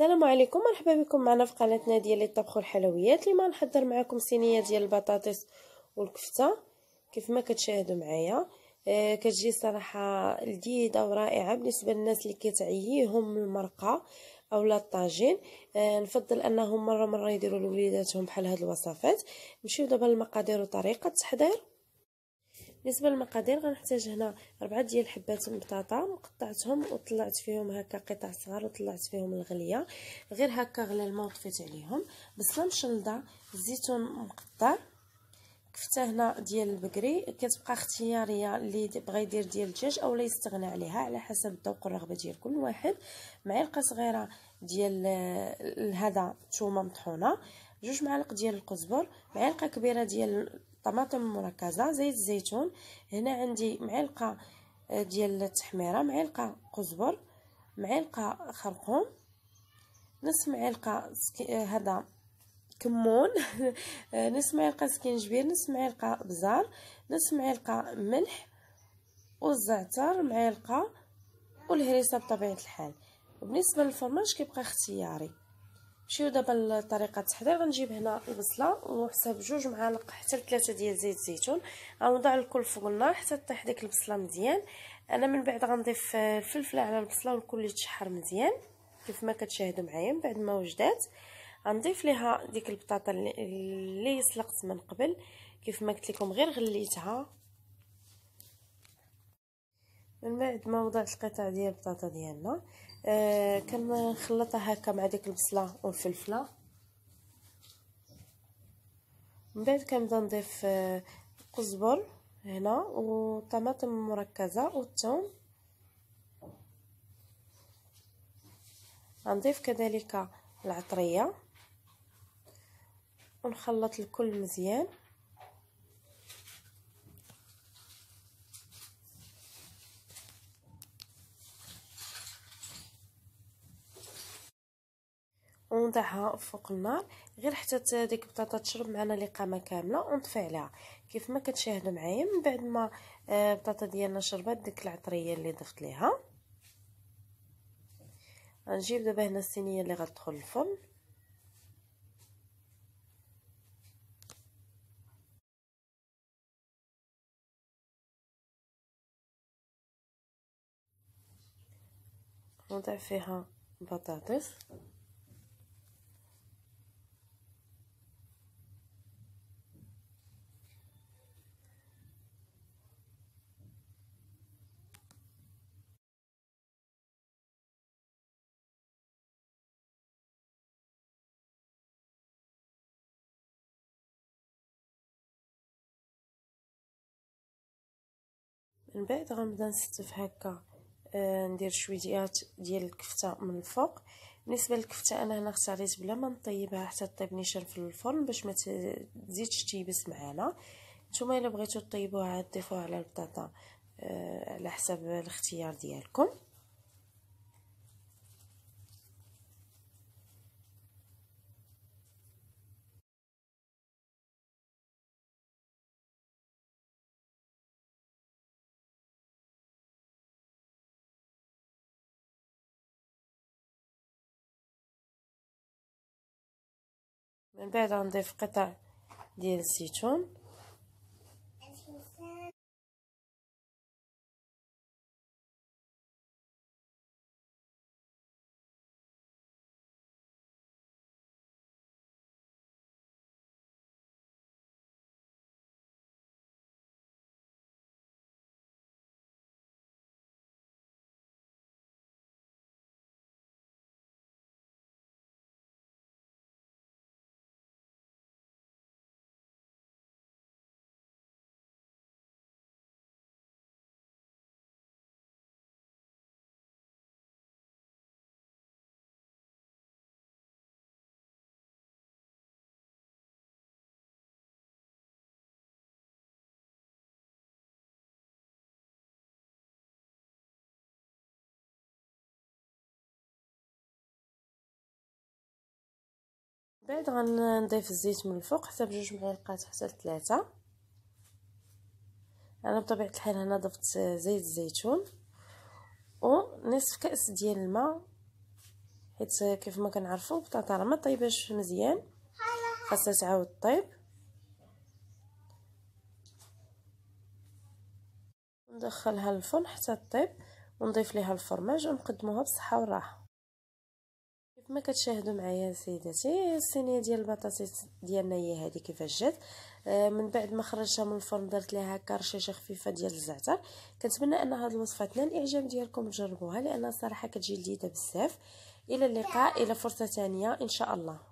السلام عليكم مرحبا بكم معنا في قناتنا ديال الطبخ والحلويات اللي ما نحضر معكم صينيه ديال البطاطس والكفته كيف ما كتشاهدوا معايا آه كتجي صراحه لذيذه ورائعه بالنسبه للناس اللي كتعييهم المرقه اولا الطاجين آه نفضل انهم مره مره يديروا لوليداتهم بحال هاد الوصفات نمشيو دابا للمقادير وطريقه التحضير بالنسبه للمقادير غنحتاج هنا ربعة ديال حبات البطاطا قطعتهم وطلعت فيهم هكا قطع صغار وطلعت فيهم الغليه غير هكا غلا الماء وطفيت عليهم بصله مشلضه الزيتون مقطع كفته هنا ديال البقري كتبقى اختياريه اللي بغى يدير ديال الدجاج اولا يستغنى عليها على حسب الذوق والرغبه ديال كل واحد معلقه صغيره ديال آه، هذا الثومه مطحونه جوج معالق ديال القزبر معلقه كبيره ديال طماطم مركزه زيت الزيتون هنا عندي معلقه آه، ديال التحميره معلقه قزبر معلقه خرقوم نص معلقه آه، هذا كمون نص معلقه سكينجبير نص معلقه بزار نص معلقه ملح والزعتر معلقه والهريسه بطبيعه الحال بالنسبه للفرماج كيبقى اختياري نمشيو دابا لطريقه التحضير غنجيب هنا البصله وحساب جوج معالق حتى لثلاثه ديال زيت الزيتون غنوضع الكل فوق النار حتى طيح ديك البصله مزيان انا من بعد غنضيف الفلفله على البصله والكل يتشحر مزيان كيف ما كتشاهدوا معايا من بعد ما وجدات غنضيف ليها ديك البطاطا اللي سلقت من قبل كيف ما قلت لكم غير غليتها من بعد ما وضعت القطع ديال البطاطا ديالنا آه كنخلطها هكا مع ديك البصله والفلفله من بعد كنبدا نضيف آه قزبر هنا وطماطم مركزه والثوم نضيف كذلك العطريه ونخلط الكل مزيان نوضعها فوق النار غير حتى ديك البطاطا تشرب معنا لقامه كامله ونطفي عليها كيف ما كتشاهدوا معايا من بعد ما آه، البطاطا ديالنا شربات ديك العطريه اللي ضفت ليها غنجيب دابا هنا الصينيه اللي غتدخل الفرن نضع فيها بطاطس من بعد غنبدا نستف هكا آه ندير شويه ديال الكفته من الفوق بالنسبه للكفته انا هنا اختاريت بلا ما نطيبها حتى طيب نيشان في الفرن باش ما تزيدش تيبس معانا نتوما الا بغيتو طيبوها ضيفوها على البطاطا آه على حسب الاختيار ديالكم من بعد غنضيف قطع ديال الزيتون بعد غنضيف الزيت من الفوق حتى بجوج معلقات حتى لثلاثه انا بطبيعه الحال هنا ضفت زيت الزيتون ونصف كاس ديال الماء حيت كيف ما كنعرفوا البطاطا راه ما طيباش مزيان خاصها تعاود طيب ندخلها للفرن حتى طيب ونضيف ليها الفرماج ونقدموها بالصحه والراحه كما كتشاهدوا معايا سيداتي الصينيه ديال البطاطس ديالنا هي هذه كيفاش جات آه، من بعد ما خرجتها من الفرن درت لها هكا رشيشه خفيفه ديال الزعتر كنتمنى ان هذه الوصفه تنال الاعجاب ديالكم تجربوها لان صراحه كتجي لذيذه بزاف الى اللقاء الى فرصه ثانيه ان شاء الله